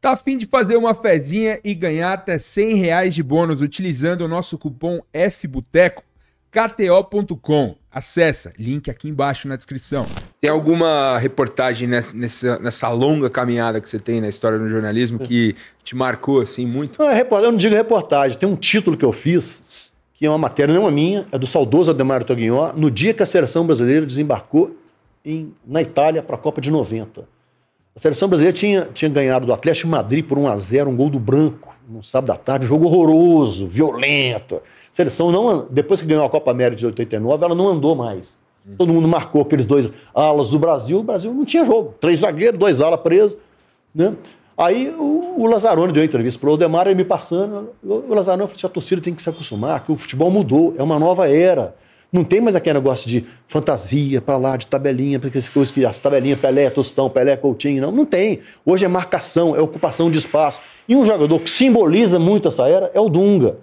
Tá afim de fazer uma fezinha e ganhar até 100 reais de bônus utilizando o nosso cupom FBUTECO? KTO.com. Acesse, link aqui embaixo na descrição. Tem alguma reportagem nessa, nessa, nessa, longa caminhada que você tem na história do jornalismo que te marcou assim muito? É eu não digo reportagem, tem um título que eu fiz, que é uma matéria não é minha, é do saudoso Ademário Toguinho, no dia que a seleção brasileira desembarcou em, na Itália para a Copa de 90. A seleção brasileira tinha, tinha ganhado do Atlético Madrid por 1 a 0 um gol do Branco, no sábado à tarde, um jogo horroroso, violento. A seleção não, depois que ganhou a Copa América de 89, ela não andou mais. Uhum. Todo mundo marcou aqueles dois alas do Brasil, o Brasil não tinha jogo. Três zagueiros, dois alas presos, né? Aí o, o Lazarone deu entrevista para o Odemar, ele me passando. O, o Lazarone falou assim: a torcida tem que se acostumar, que o futebol mudou, é uma nova era. Não tem mais aquele negócio de fantasia para lá, de tabelinha, porque as coisas que as tabelinhas, Pelé, Tostão, Pelé, Coutinho, não, não tem. Hoje é marcação, é ocupação de espaço. E um jogador que simboliza muito essa era é o Dunga.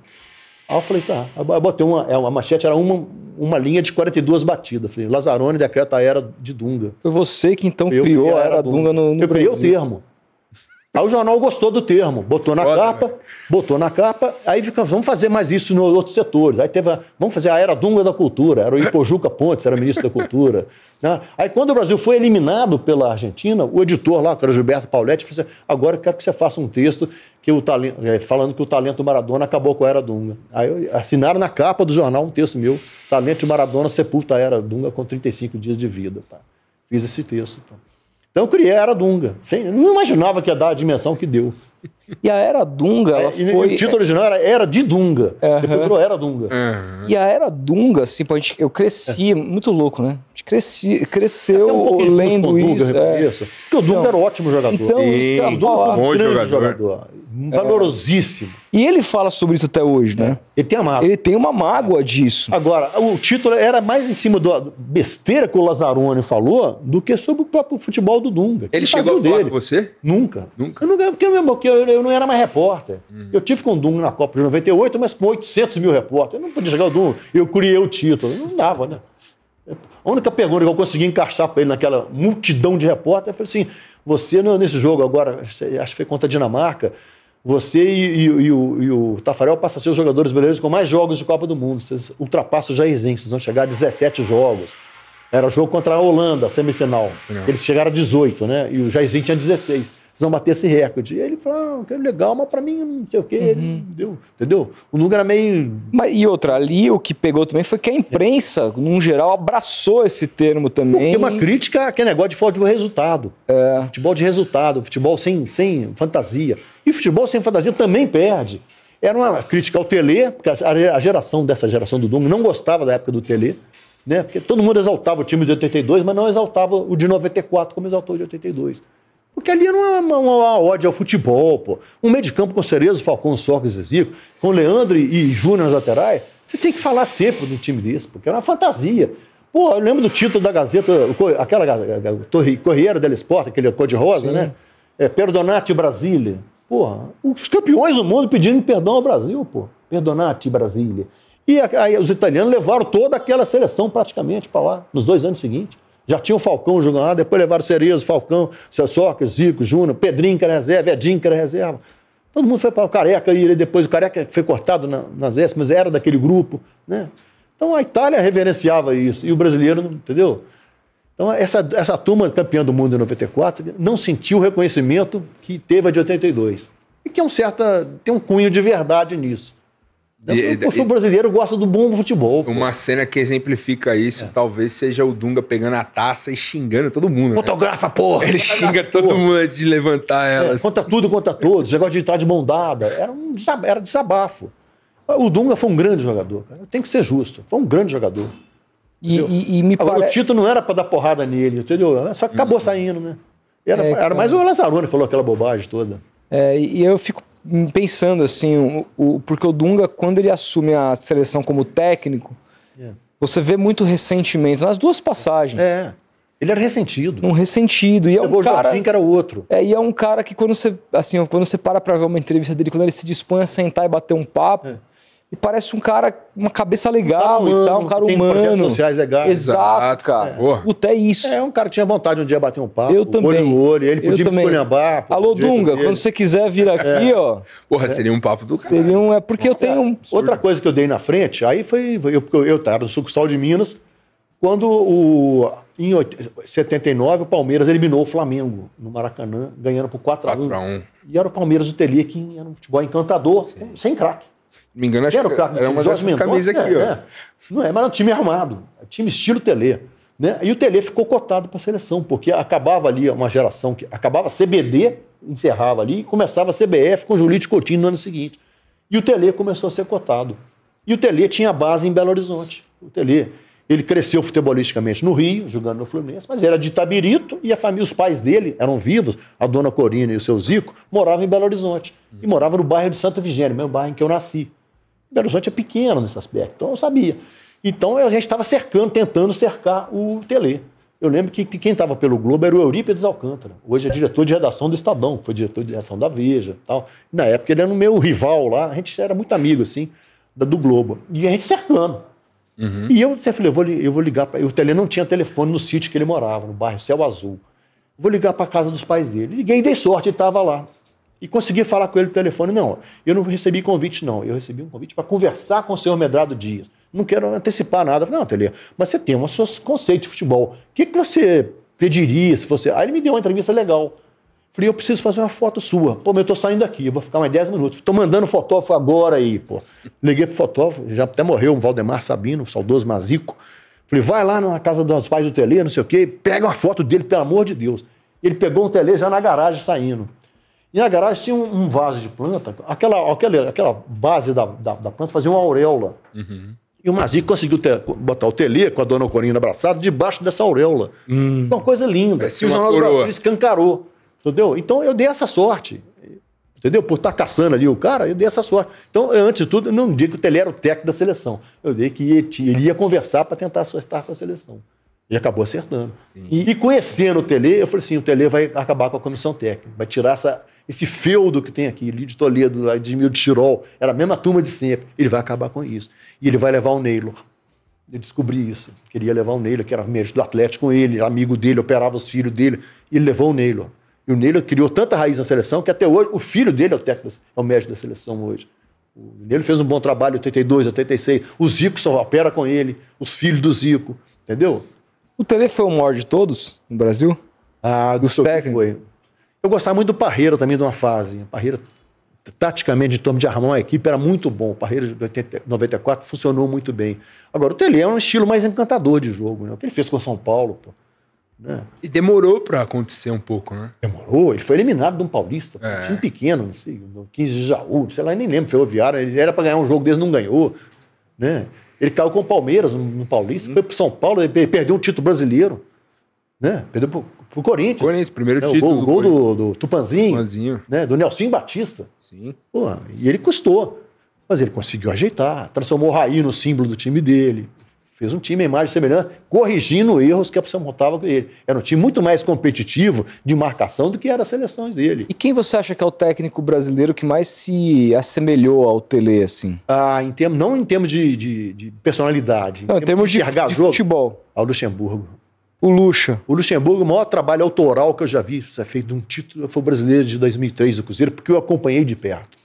Aí eu falei, tá, eu botei uma, é, uma machete era uma, uma linha de 42 batidas. Falei, Lazarone decreta a era de Dunga. Foi você que então eu criou a era Dunga, Dunga no, no Eu Brasil. criei o termo. Aí o jornal gostou do termo, botou na Foda, capa, né? botou na capa, aí fica, vamos fazer mais isso nos outros setores. Aí teve, a, vamos fazer a era Dunga da cultura, era o Ipojuca Pontes, era ministro da cultura. Né? Aí quando o Brasil foi eliminado pela Argentina, o editor lá, que era o Gilberto Pauletti, falou assim, agora eu quero que você faça um texto que o talento, é, falando que o talento do Maradona acabou com a era Dunga. Aí assinaram na capa do jornal um texto meu, talento de Maradona sepulta a era Dunga com 35 dias de vida. Pá. Tá? Fiz esse texto. Pá. Tá? Então eu criei a Era Dunga. Sem, não imaginava que ia dar a dimensão que deu. E a Era Dunga, ela é, foi... o título original era Era de Dunga. Uhum. Depois virou Era Dunga. Uhum. E a Era Dunga, assim, gente, eu cresci, é. muito louco, né? cresci, é, cresceu um lendo isso. Duga, é. Porque o Dunga então, era um ótimo jogador. Então, Ei, o Dunga foi um bom jogador. jogador. É. Valorosíssimo. E ele fala sobre isso até hoje, né? Ele tem uma Ele tem uma mágoa disso. Agora, o título era mais em cima da besteira que o Lazzaroni falou do que sobre o próprio futebol do Dunga. Ele chegou a falar dele. com você? Nunca. Nunca? Eu não porque eu, porque eu, eu não era mais repórter. Hum. Eu tive com o Dunga na Copa de 98, mas com 800 mil repórteres. Eu não podia chegar o Dunga. Eu criei o título. Não dava, né? A única pergunta que eu consegui encaixar para ele naquela multidão de repórter foi assim: você é nesse jogo agora, acho que foi contra a Dinamarca, você e, e, e, o, e o, Tafarel passam a ser os jogadores brasileiros com mais jogos de Copa do Mundo. Vocês ultrapassam o Jairzinho, vocês vão chegar a 17 jogos. Era o jogo contra a Holanda, semifinal. Não. Eles chegaram a 18, né? E o Jairzinho tinha 16 vão bater esse recorde. E ele falou, ah, que legal, mas para mim não sei o quê. Uhum. Deu, entendeu? O número era meio. Mas, e outra, ali o que pegou também foi que a imprensa, é. num geral, abraçou esse termo também. Porque uma crítica é aquele negócio de futebol de resultado. É. Futebol de resultado, futebol sem, sem fantasia. E futebol sem fantasia também perde. Era uma crítica ao Tele, porque a geração dessa geração do Dunga não gostava da época do Tele. Né? Porque todo mundo exaltava o time de 82, mas não exaltava o de 94 como exaltou o de 82. Porque ali era uma, uma, uma ódio ao futebol, pô. Um meio de campo com Cerezo, Falcão, Sorcos e Zico, com Leandro e Júnior nas laterais, você tem que falar sempre do time desse, porque era é uma fantasia. Pô, eu lembro do título da Gazeta, aquela Correiro del Esporte, aquele cor de rosa, né? É, Perdonate Brasília. Porra, os campeões do mundo pedindo perdão ao Brasil, pô. Perdonate Brasília. E aí os italianos levaram toda aquela seleção praticamente para lá, nos dois anos seguintes. Já tinha o Falcão jogando lá, depois levaram Cerezo, Falcão, Sócrates, Zico, Júnior, Pedrinho, que era reserva, Edinho, que era reserva. Todo mundo foi para o Careca e depois o Careca foi cortado na, nas décimas, era daquele grupo, né? Então a Itália reverenciava isso e o brasileiro, entendeu? Então essa, essa turma campeã do mundo em 94 não sentiu o reconhecimento que teve a de 82. E que é um certa, tem um cunho de verdade nisso o brasileiro gosta do bom futebol. Uma pô. cena que exemplifica isso é. talvez seja o Dunga pegando a taça e xingando todo mundo. Né? Fotografa, né? porra! Ele xinga todo mundo antes de levantar ela. É, conta tudo, conta todos. negócio de entrar de mão dada. Era um era desabafo. O Dunga foi um grande jogador. Cara. Tem que ser justo. Foi um grande jogador. E, e, e me Agora, pare... o Tito não era para dar porrada nele, entendeu? Só que acabou hum. saindo, né? Era, é, era mais o Lazzarone que falou aquela bobagem toda. É, e eu fico pensando assim, o, o, porque o Dunga, quando ele assume a seleção como técnico, yeah. É. você vê muito ressentimento nas duas passagens. É. Ele era ressentido. Um ressentido. E é um cara, que era outro. É, e é um cara que quando você, assim, quando você para pra ver uma entrevista dele, quando ele se dispõe a sentar e bater um papo, é e parece um cara, uma cabeça legal um humano, e tal, um cara tem humano. tem sociais legais. Exato, exato cara. É. Puta, é isso. É, um cara tinha vontade um dia bater um papo. Eu também. Olho olho, ele podia me escolhambar. Alô, Dunga, quando você quiser vir é. aqui, é. ó. Porra, seria um papo do cara. Seria um... É porque Nossa, eu tenho... Um... Outra coisa que eu dei na frente, aí foi... Eu, eu, eu era do sucursal de Minas, quando o... Em 79, o Palmeiras eliminou o Flamengo no Maracanã, ganhando por 4x1. E era o Palmeiras do Telê que era um futebol encantador, Sim. sem craque me engano, acho era, que era uma dessas camisas aqui, é, ó. É. Não é, mas era um time armado. Time estilo Tele. Né? E o Tele ficou cotado para a seleção, porque acabava ali uma geração que acabava CBD, encerrava ali, e começava CBF com Julito Coutinho no ano seguinte. E o Tele começou a ser cotado. E o Tele tinha base em Belo Horizonte. O Tele ele cresceu futebolisticamente no Rio, jogando no Fluminense, mas era de Itabirito e a família, os pais dele eram vivos, a dona Corina e o seu Zico, moravam em Belo Horizonte. E morava no bairro de Santa Vigênia, mesmo bairro em que eu nasci. Belo Horizonte é pequeno nesse aspecto, então eu sabia. Então a gente estava cercando, tentando cercar o Tele. Eu lembro que quem estava pelo Globo era o Eurípides Alcântara. Hoje é diretor de redação do Estadão, foi diretor de redação da Veja tal. Na época ele era o meu rival lá, a gente era muito amigo, assim, do Globo. E a gente cercando. Uhum. E eu até falei, eu vou, eu vou ligar para. O Tele não tinha telefone no sítio que ele morava, no bairro Céu Azul. Vou ligar para a casa dos pais dele. Liguei e dei sorte, ele estava lá. E consegui falar com ele no telefone. Não, eu não recebi convite, não. Eu recebi um convite para conversar com o senhor Medrado Dias. Não quero antecipar nada. Falei, não, Tele, mas você tem os seus conceitos de futebol. O que, que você pediria se você. Aí ele me deu uma entrevista legal. Falei, eu preciso fazer uma foto sua. Pô, mas eu tô saindo daqui, eu vou ficar mais 10 minutos. Tô mandando fotógrafo agora aí, pô. Liguei pro fotógrafo, já até morreu o Valdemar Sabino, o saudoso Mazico. Falei, vai lá na casa dos pais do Tele, não sei o quê, pega uma foto dele, pelo amor de Deus. Ele pegou um Tele já na garagem saindo. E na garagem tinha um, um vaso de planta, aquela, aquela, aquela base da, da, da planta fazia uma auréola. Uhum. E o Mazico conseguiu ter, botar o Tele com a dona Corina abraçada debaixo dessa auréola. Hum. Uma coisa linda. Parece e o Jornal coroa. do Brasil escancarou. Entendeu? Então eu dei essa sorte. Entendeu? Por estar tá caçando ali o cara, eu dei essa sorte. Então, antes de tudo, eu não digo que o Tele era o técnico da seleção. Eu dei que ele ia conversar para tentar acertar com a seleção. E acabou acertando. E, e, conhecendo o Tele, eu falei assim: o Tele vai acabar com a comissão técnica, vai tirar essa, esse feudo que tem aqui, de Toledo, de Tirol, era a mesma turma de sempre. Ele vai acabar com isso. E ele vai levar o Neylor. Eu descobri isso. Queria levar o Neylor, que era mestre do Atlético com ele, amigo dele, operava os filhos dele. E ele levou o Neylor. E o Neyla criou tanta raiz na seleção que até hoje o filho dele é o técnico, é o médico da seleção hoje. O Nele fez um bom trabalho em 82, 86. O Zico só opera com ele, os filhos do Zico, entendeu? O Tele foi o maior de todos no Brasil? Ah, o técnicos? Foi. Eu gostava muito do Parreira também de uma fase. O Parreira, taticamente, em torno de armar uma equipe, era muito bom. O Parreira de 80, 94 funcionou muito bem. Agora, o Tele é um estilo mais encantador de jogo, né? O que ele fez com o São Paulo, pô. Né? E demorou para acontecer um pouco, né? Demorou. Ele foi eliminado de um paulista, é. um time pequeno, não sei, 15 de Jaú, sei lá, nem lembro, ferroviário. Ele era para ganhar um jogo desse, não ganhou. Né? Ele caiu com o Palmeiras no, Paulista, uhum. foi para São Paulo, ele perdeu o título brasileiro. Né? Perdeu pro, o Corinthians. Corinthians, primeiro né? título. O gol do, do, do Tupanzinho, Tupanzinho. Né? do Nelson Batista. Sim. Pô, e ele custou. Mas ele conseguiu ajeitar, transformou o Raí no símbolo do time dele fez um time em imagem semelhante, corrigindo erros que a pessoa montava com ele. Era um time muito mais competitivo de marcação do que era as seleções dele. E quem você acha que é o técnico brasileiro que mais se assemelhou ao Tele, assim? Ah, em termos não em termos de, de, de personalidade. Em não, termos em termos, de, de, de futebol. Ao Luxemburgo. O Luxa. O Luxemburgo, o maior trabalho autoral que eu já vi, isso é feito de um título, foi brasileiro de 2003 do Cruzeiro, porque eu acompanhei de perto.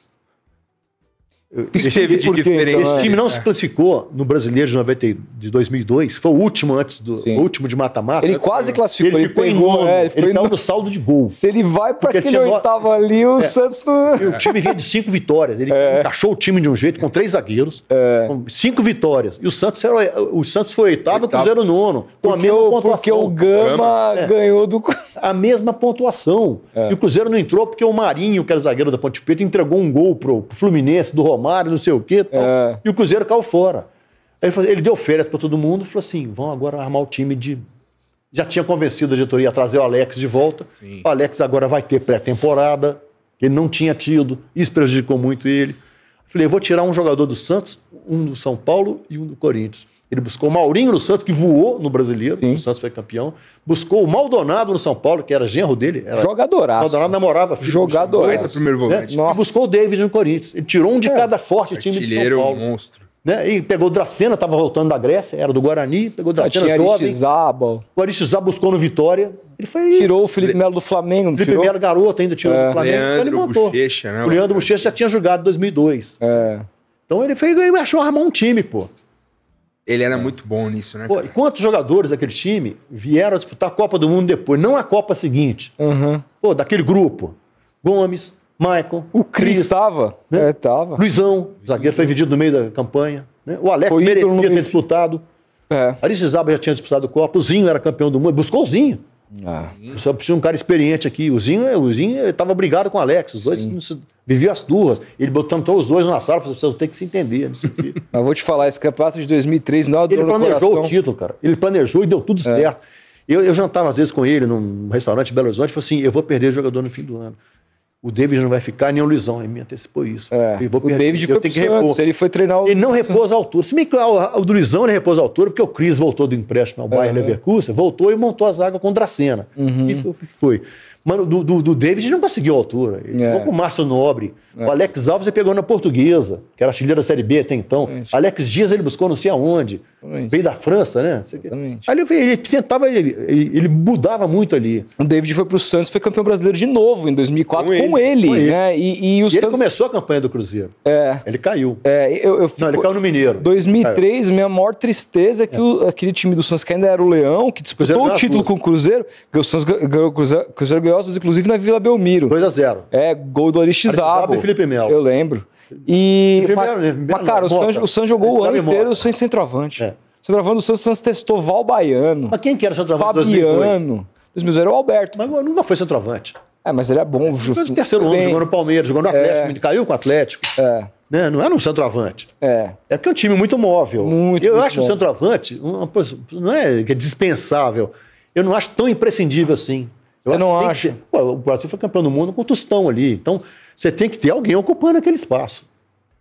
Esteve de porque, então, diferença. Então, esse time não é. se classificou no Brasileiro de, 90, de 2002, foi o último antes do o último de mata-mata. Ele quase classificou, ele, ele ficou pegou, em nono, é, ele, ficou ele caiu no saldo de gol. Se ele vai para aquele oitavo ali, o é. Santos... E o time vinha de cinco vitórias, ele é. encaixou o time de um jeito, com três zagueiros, é. com cinco vitórias. E o Santos, era, o Santos foi oitavo, oitavo. Cruzeiro nono, com porque a mesma o, pontuação. Porque o Gama é. ganhou do... A mesma pontuação. É. E o Cruzeiro não entrou porque o Marinho, que era zagueiro da Ponte Preta, entregou um gol pro, pro Fluminense, do Romário. Romário, não sei o quê. Tal. É. E o Cruzeiro caiu fora. ele, falou, ele deu férias para todo mundo, falou assim: vão agora armar o time de. Já tinha convencido a diretoria a trazer o Alex de volta. Sim. O Alex agora vai ter pré-temporada, ele não tinha tido, isso prejudicou muito ele. Falei, eu vou tirar um jogador do Santos, um do São Paulo e um do Corinthians. Ele buscou o Maurinho no Santos, que voou no brasileiro, Sim. o Santos foi campeão. Buscou o Maldonado no São Paulo, que era genro dele. Era Jogadoraço. Maldonado namorava. Filho, Jogadoraço. Primeiro volante. Né? E buscou o David no Corinthians. Ele tirou um de é. cada forte time do São Paulo. monstro. Né? E pegou o Dracena, estava voltando da Grécia, era do Guarani, pegou o Dracena tinha jovem. Arixizaba. O Arixizaba buscou no Vitória. Ele foi... Tirou o Felipe Melo do Flamengo, não Felipe Melo garoto ainda tirou é. do Flamengo. Leandro então ele montou. Bochecha, né? O Leandro Bochecha já tinha jogado em 2002. É. Então ele foi, ele achou armar um time, pô. Ele era muito bom nisso, né? Pô, e quantos jogadores daquele time vieram disputar a Copa do Mundo depois? Não a Copa seguinte. Uhum. Pô, daquele grupo. Gomes, Michael. O Cris estava. Né? É, tava. Luizão, zagueiro, foi vendido no meio da campanha. Né? O Alex foi merecia ter disputado. É. Aristizábal já tinha disputado o Copa. O Zinho era campeão do mundo. Buscou o Zinho. Ah. Só precisa um cara experiente aqui. O Zinho, é, o Zinho estava brigado com o Alex. Os dois viviam as turras. Ele todos os dois na sala e falou: vocês têm que se entender. Mas vou te falar, esse campeonato de 2003 não é? Ele planejou o título, cara. Ele planejou e deu tudo é. certo. Eu, eu jantava às vezes com ele num restaurante em Belo Horizonte e falei assim: eu vou perder o jogador no fim do ano. O David não vai ficar, nem o Luizão. Ele me antecipou isso. É. vou o David eu foi tenho que repor. ele foi treinar o... Ele não repôs a altura. Se bem que o, o do Luizão ele repôs a altura, porque o Cris voltou do empréstimo ao Bayern uhum. Leverkusen, voltou e montou a zaga com o Dracena. Uhum. E foi. foi. Mano, do, do, do David não conseguiu a altura. Ele é. com o Márcio Nobre. É. O Alex Alves ele pegou na portuguesa, que era artilheiro da Série B até então. Exatamente. Alex Dias ele buscou não sei aonde. Exatamente. Veio da França, né? Exatamente. Ali ele sentava, ele, ele, mudava muito ali. O David foi pro Santos foi campeão brasileiro de novo em 2004 com ele. Com ele, com ele. Né? E, e, o e Santos... ele começou a campanha do Cruzeiro. É. Ele caiu. É, eu, eu fico... Não, ele caiu no Mineiro. 2003, minha maior tristeza é que é. O, aquele time do Santos que ainda era o Leão, que disputou o título com o Cruzeiro, o Santos ganhou o Cruzeiro, Cruzeiro vitoriosos, inclusive na Vila Belmiro. 2x0. É, gol do Aristizábal. e Felipe Melo. Eu lembro. E. Mas, mas, cara, o San, o San jogou o ano é inteiro sem centroavante. É. Centroavante do Santos, o Santos testou Val Baiano. Mas quem que era o centroavante Fabiano. 2002 era o Alberto. Mas nunca foi centroavante. É, mas ele é bom. Ele terceiro ano, jogando no Palmeiras, jogando no é. Atlético, é. caiu com o Atlético. É. Né? Não era um centroavante. É. É porque é um time muito móvel. Muito, Eu muito acho o centroavante, uma, não é que é dispensável. Eu não acho tão imprescindível assim. Você não acha. Que... o Brasil foi campeão do mundo com o Tostão ali. Então, você tem que ter alguém ocupando aquele espaço.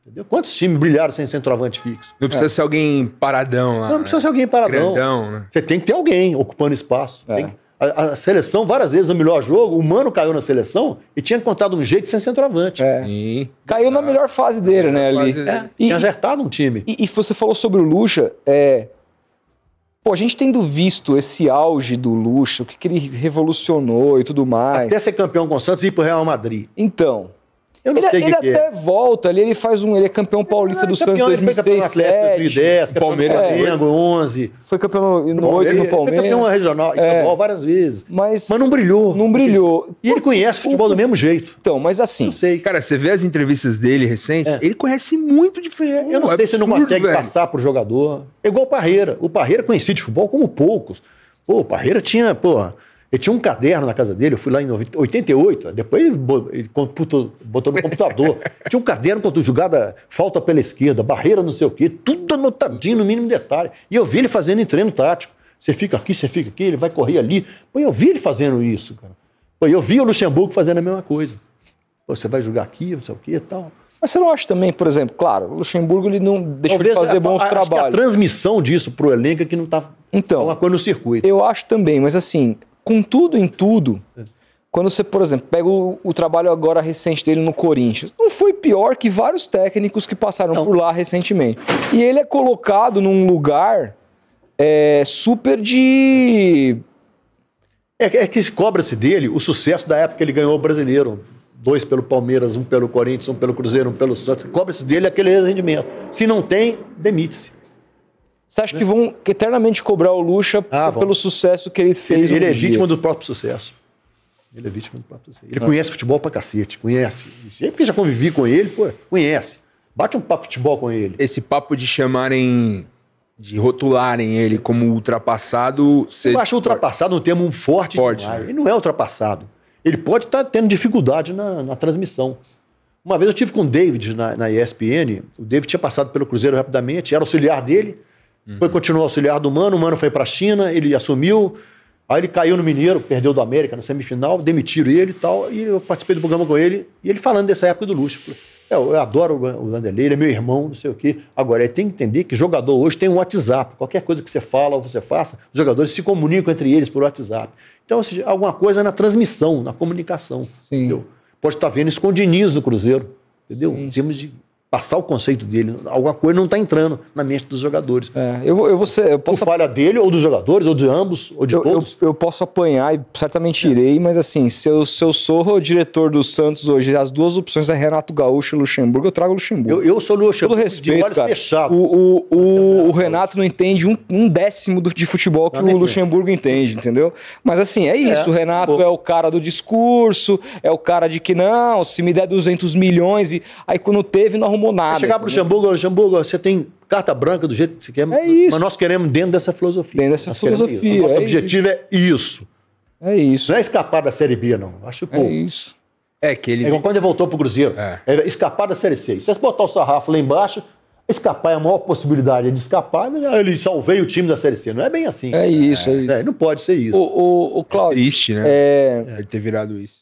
Entendeu? Quantos times brilharam sem centroavante fixo? Não precisa é. ser alguém paradão lá. Não, precisa ser alguém paradão. Grandão, né? Você tem que ter alguém ocupando espaço. É. A, a, seleção, várias vezes, o melhor jogo, o Mano caiu na seleção e tinha encontrado um jeito sem centroavante. É. E... Caiu ah, na melhor fase dele, né? Ali. E, é, tinha acertado um time. E, e, você falou sobre o Lucha. É, Pô, a gente tendo visto esse auge do luxo, o que, que ele revolucionou e tudo mais. Até ser campeão com o Santos e ir pro Real Madrid. Então, eu não ele, sei ele que é. até é. volta ali, ele faz um. Ele é campeão paulista é, dos Santos 2006, 2007. 2010, Palmeiras, Flamengo, 11. Foi campeão no, no 8 no Palmeiras. Foi campeão regional, estadual é. várias vezes. Mas, mas não brilhou. Não brilhou. E ele conhece o, futebol o, do mesmo jeito. Então, mas assim. Não sei. Cara, você vê as entrevistas dele recentes, é. ele conhece muito de futebol. Eu não sei absurdo, se não consegue velho. passar pro jogador. É igual o Parreira. O Parreira conhecia de futebol como poucos. Pô, o Parreira tinha, porra ele tinha um caderno na casa dele, eu fui lá em 88, depois ele botou, no computador. tinha um caderno quando jogada falta pela esquerda, barreira não sei o quê, tudo anotadinho no mínimo detalhe. E eu vi ele fazendo em treino tático. Você fica aqui, você fica aqui, ele vai correr ali. Pô, eu vi ele fazendo isso, cara. Pô, eu vi o Luxemburgo fazendo a mesma coisa. Pô, você vai jogar aqui, não sei o quê e tal. Mas você não acha também, por exemplo, claro, o Luxemburgo ele não deixou de fazer bons a, trabalhos. a transmissão disso para o elenco é que não está então, uma coisa no circuito. Eu acho também, mas assim, com tudo em tudo, quando você, por exemplo, pega o, o, trabalho agora recente dele no Corinthians, não foi pior que vários técnicos que passaram não. por lá recentemente. E ele é colocado num lugar é, super de. É, é que cobra-se dele o sucesso da época que ele ganhou o brasileiro. Dois pelo Palmeiras, um pelo Corinthians, um pelo Cruzeiro, um pelo Santos. Cobra-se dele aquele rendimento. Se não tem, demite-se. Você acha que vão eternamente cobrar o Lucha ah, pelo sucesso que ele fez? Ele, ele é vítima do próprio sucesso. Ele é vítima do próprio sucesso. Ele ah. conhece futebol pra cacete, conhece. Sempre que já convivi com ele, pô, conhece. Bate um papo de futebol com ele. Esse papo de chamarem, de rotularem ele como ultrapassado. Você... Eu acho ultrapassado um termo forte. forte né? Ele não é ultrapassado. Ele pode estar tá tendo dificuldade na, na, transmissão. Uma vez eu tive com o David na, na ESPN. O David tinha passado pelo Cruzeiro rapidamente, era auxiliar dele Uhum. Foi continuou auxiliar do Mano, o Mano foi para a China, ele assumiu. Aí ele caiu no Mineiro, perdeu do América na semifinal, demitiram ele e tal. E eu participei do programa com ele, e ele falando dessa época do Lúcio. É, eu adoro o Vanderlei, ele é meu irmão, não sei o quê. Agora, ele tem que entender que jogador hoje tem um WhatsApp. Qualquer coisa que você fala ou você faça, os jogadores se comunicam entre eles por WhatsApp. Então, seja, alguma coisa na transmissão, na comunicação. Sim. Entendeu? Pode estar tá vendo escondidinhos do Cruzeiro, entendeu? Sim. de passar o conceito dele. Alguma coisa não está entrando na mente dos jogadores. É, eu, eu, vou ser, eu posso... Por falha dele, ou dos jogadores, ou de ambos, ou de eu, todos. Eu, eu posso apanhar e certamente irei, mas assim, se eu, se eu sou o diretor do Santos hoje, as duas opções é Renato Gaúcho e Luxemburgo, eu trago Luxemburgo. Eu, eu sou Luxemburgo, Todo respeito, de cara, fechados. O, o, o, o, Renato não entende um, um décimo do, de futebol que não, o Luxemburgo entende, entendeu? Mas assim, é isso, é. o Renato Pô. é o cara do discurso, é o cara de que não, se me der 200 milhões, e aí quando teve, não arrumou tomou nada. Chegar para o Luxemburgo, Luxemburgo, você tem carta branca do jeito que você quer, é isso. mas nós queremos dentro dessa filosofia. Dentro dessa nós filosofia. O nosso é objetivo isso. é isso. É isso. Não é escapar da Série B, não. Acho que, pô, é isso. É que ele. É quando ele voltou pro Cruzeiro. É. Era é escapar da Série C. se você botar o sarrafo lá embaixo, escapar é a maior possibilidade de escapar, mas ah, ele salvei o time da Série C. Não é bem assim. É isso, é, é isso. É, não pode ser isso. O, o, o é Cláudio. É triste, né? É... Ele ter virado isso.